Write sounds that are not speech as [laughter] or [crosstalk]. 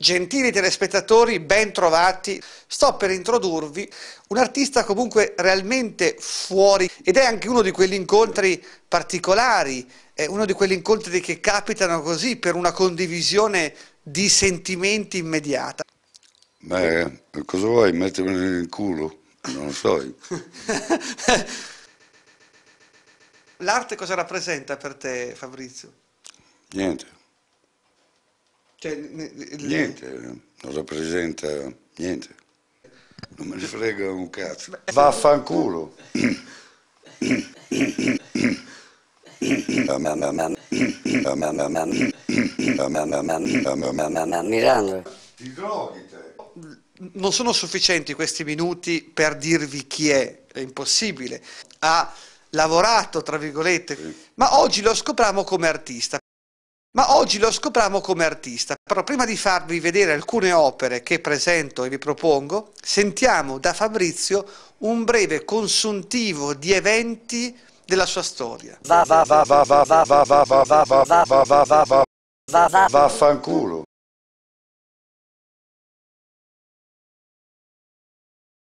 Gentili telespettatori, ben trovati. Sto per introdurvi un artista comunque realmente fuori ed è anche uno di quegli incontri particolari, è uno di quegli incontri che capitano così per una condivisione di sentimenti immediata. Beh, cosa vuoi? Mettermi nel culo? Non lo so. [laughs] L'arte cosa rappresenta per te, Fabrizio? Niente. Cioè, niente, non rappresenta niente. Non me ne frega un cazzo. Vaffanculo. Non sono sufficienti questi minuti per dirvi chi è, è impossibile. Ha lavorato, tra virgolette, ma oggi lo scopriamo come artista ma oggi lo scopriamo come artista. Però prima di farvi vedere alcune opere che presento e vi propongo, sentiamo da Fabrizio un breve consuntivo di eventi della sua storia. Vaffanculo.